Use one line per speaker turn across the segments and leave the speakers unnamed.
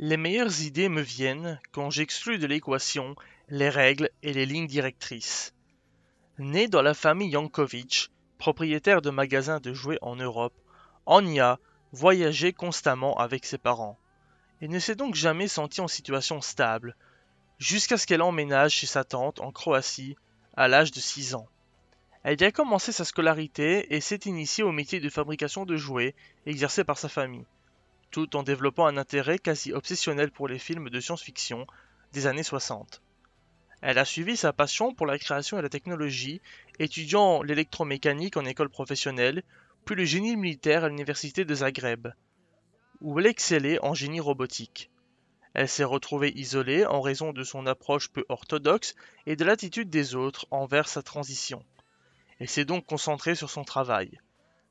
Les meilleures idées me viennent quand j'exclus de l'équation les règles et les lignes directrices. Née dans la famille Yankovic, propriétaire de magasins de jouets en Europe, Anya voyageait constamment avec ses parents et ne s'est donc jamais sentie en situation stable, jusqu'à ce qu'elle emménage chez sa tante en Croatie à l'âge de 6 ans. Elle y a commencé sa scolarité et s'est initiée au métier de fabrication de jouets exercé par sa famille tout en développant un intérêt quasi obsessionnel pour les films de science-fiction des années 60. Elle a suivi sa passion pour la création et la technologie, étudiant l'électromécanique en école professionnelle, puis le génie militaire à l'université de Zagreb, où elle excellait en génie robotique. Elle s'est retrouvée isolée en raison de son approche peu orthodoxe et de l'attitude des autres envers sa transition, Elle s'est donc concentrée sur son travail.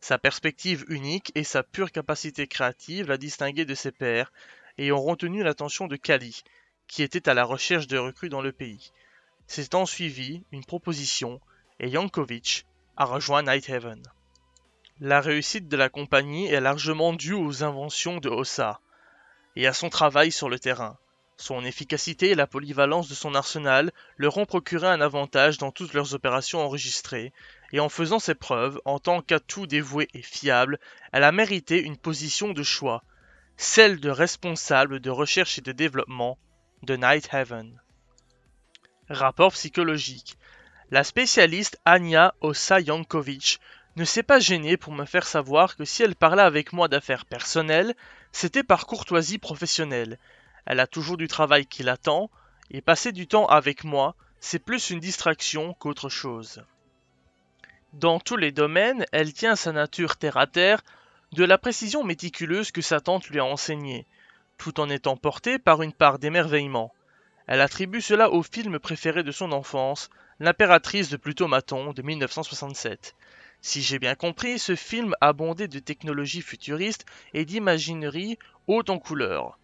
Sa perspective unique et sa pure capacité créative l'a distingué de ses pairs et ont retenu l'attention de Kali, qui était à la recherche de recrues dans le pays. C'est en suivi une proposition et Jankovic a rejoint Nighthaven. La réussite de la compagnie est largement due aux inventions de Ossa et à son travail sur le terrain. Son efficacité et la polyvalence de son arsenal leur ont procuré un avantage dans toutes leurs opérations enregistrées, et en faisant ses preuves, en tant qu'atout dévoué et fiable, elle a mérité une position de choix, celle de responsable de recherche et de développement de Night Heaven. Rapport psychologique. La spécialiste Anya osa ne s'est pas gênée pour me faire savoir que si elle parlait avec moi d'affaires personnelles, c'était par courtoisie professionnelle. Elle a toujours du travail qui l'attend, et passer du temps avec moi, c'est plus une distraction qu'autre chose. Dans tous les domaines, elle tient sa nature terre-à-terre de la précision méticuleuse que sa tante lui a enseignée, tout en étant portée par une part d'émerveillement. Elle attribue cela au film préféré de son enfance, L'impératrice de Maton de 1967. Si j'ai bien compris, ce film abondait de technologies futuristes et d'imagineries haute en couleur,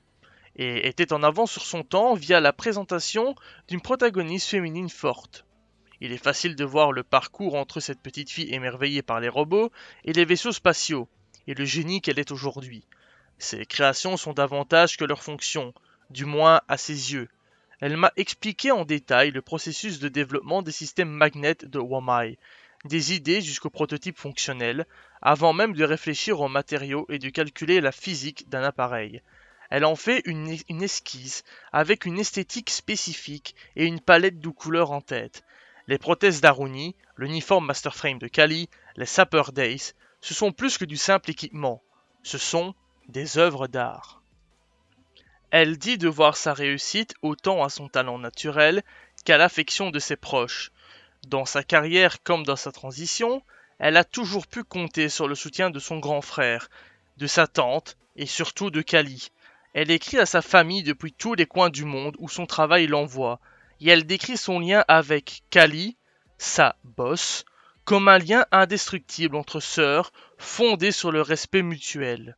et était en avance sur son temps via la présentation d'une protagoniste féminine forte. Il est facile de voir le parcours entre cette petite fille émerveillée par les robots et les vaisseaux spatiaux, et le génie qu'elle est aujourd'hui. Ses créations sont davantage que leurs fonctions, du moins à ses yeux. Elle m'a expliqué en détail le processus de développement des systèmes magnétiques de Wamai, des idées jusqu'au prototype fonctionnel, avant même de réfléchir aux matériaux et de calculer la physique d'un appareil. Elle en fait une, une, esquisse, avec une esthétique spécifique et une palette de couleurs en tête. Les prothèses d'Aruni, l'uniforme Masterframe de Kali, les Sapper Days, ce sont plus que du simple équipement, ce sont des œuvres d'art. Elle dit de voir sa réussite autant à son talent naturel qu'à l'affection de ses proches. Dans sa carrière comme dans sa transition, elle a toujours pu compter sur le soutien de son grand frère, de sa tante et surtout de Kali. Elle écrit à sa famille depuis tous les coins du monde où son travail l'envoie, et elle décrit son lien avec Kali, sa boss, comme un lien indestructible entre sœurs fondé sur le respect mutuel.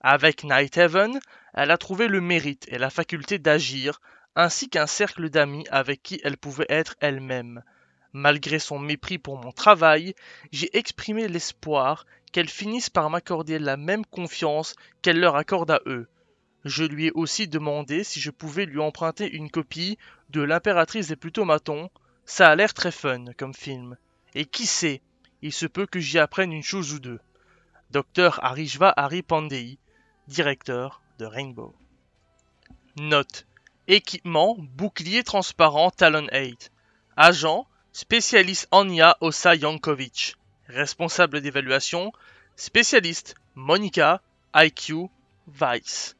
Avec heaven elle a trouvé le mérite et la faculté d'agir, ainsi qu'un cercle d'amis avec qui elle pouvait être elle-même. Malgré son mépris pour mon travail, j'ai exprimé l'espoir qu'elles finissent par m'accorder la même confiance qu'elle leur accorde à eux, je lui ai aussi demandé si je pouvais lui emprunter une copie de L'impératrice des Plutomatons. Ça a l'air très fun comme film. Et qui sait, il se peut que j'y apprenne une chose ou deux. Docteur Arishva Hari Pandey, directeur de Rainbow. Note. Équipement, bouclier transparent Talon 8. Agent, spécialiste Anya Osa Yankovic. Responsable d'évaluation, spécialiste Monica IQ Vice.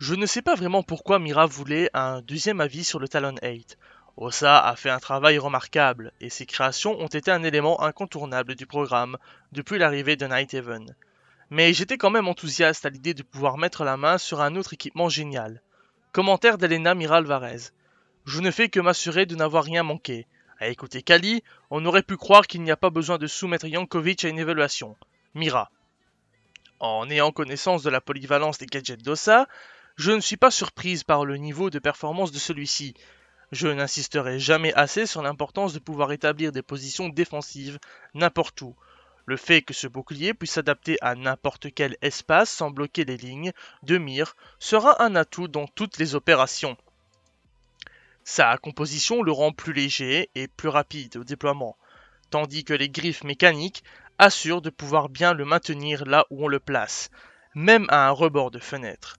Je ne sais pas vraiment pourquoi Mira voulait un deuxième avis sur le Talon 8. Osa a fait un travail remarquable, et ses créations ont été un élément incontournable du programme depuis l'arrivée de Night Even. Mais j'étais quand même enthousiaste à l'idée de pouvoir mettre la main sur un autre équipement génial. Commentaire d'Elena Mira Alvarez. Je ne fais que m'assurer de n'avoir rien manqué. À écouter Kali, on aurait pu croire qu'il n'y a pas besoin de soumettre Yankovic à une évaluation. Mira. En ayant connaissance de la polyvalence des gadgets d'Osa, je ne suis pas surprise par le niveau de performance de celui-ci. Je n'insisterai jamais assez sur l'importance de pouvoir établir des positions défensives n'importe où. Le fait que ce bouclier puisse s'adapter à n'importe quel espace sans bloquer les lignes de mire sera un atout dans toutes les opérations. Sa composition le rend plus léger et plus rapide au déploiement, tandis que les griffes mécaniques assurent de pouvoir bien le maintenir là où on le place, même à un rebord de fenêtre.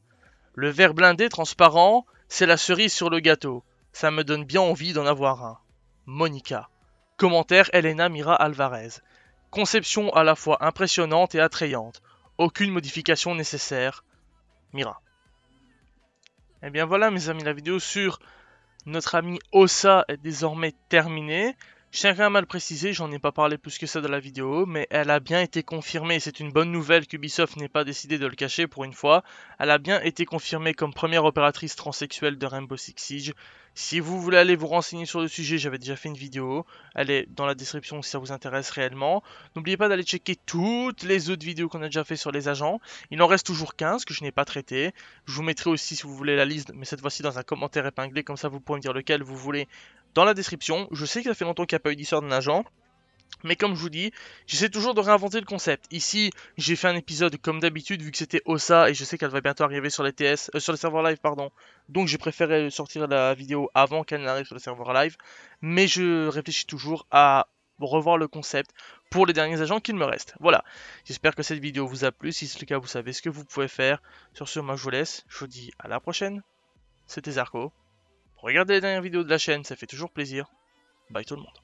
Le verre blindé transparent, c'est la cerise sur le gâteau. Ça me donne bien envie d'en avoir un. Monica. Commentaire Elena Mira Alvarez. Conception à la fois impressionnante et attrayante. Aucune modification nécessaire. Mira. Et eh bien voilà mes amis, la vidéo sur notre ami Ossa est désormais terminée. Je tiens à mal préciser, j'en ai pas parlé plus que ça dans la vidéo, mais elle a bien été confirmée, c'est une bonne nouvelle qu'Ubisoft n'ait pas décidé de le cacher pour une fois, elle a bien été confirmée comme première opératrice transsexuelle de Rainbow Six Siege. Si vous voulez aller vous renseigner sur le sujet, j'avais déjà fait une vidéo, elle est dans la description si ça vous intéresse réellement. N'oubliez pas d'aller checker toutes les autres vidéos qu'on a déjà fait sur les agents, il en reste toujours 15 que je n'ai pas traité. Je vous mettrai aussi si vous voulez la liste, mais cette fois-ci dans un commentaire épinglé, comme ça vous pourrez me dire lequel vous voulez dans la description. Je sais que ça fait longtemps qu'il n'y a pas eu d'histoire d'un agent. Mais comme je vous dis, j'essaie toujours de réinventer le concept. Ici, j'ai fait un épisode comme d'habitude, vu que c'était Ossa, et je sais qu'elle va bientôt arriver sur les, TS, euh, sur les serveurs live. pardon. Donc j'ai préféré sortir la vidéo avant qu'elle n'arrive sur les serveurs live. Mais je réfléchis toujours à revoir le concept pour les derniers agents qu'il me reste. Voilà, j'espère que cette vidéo vous a plu. Si c'est le cas, vous savez ce que vous pouvez faire. Sur ce, moi je vous laisse. Je vous dis à la prochaine. C'était Zarko. Regardez les dernières vidéos de la chaîne, ça fait toujours plaisir. Bye tout le monde.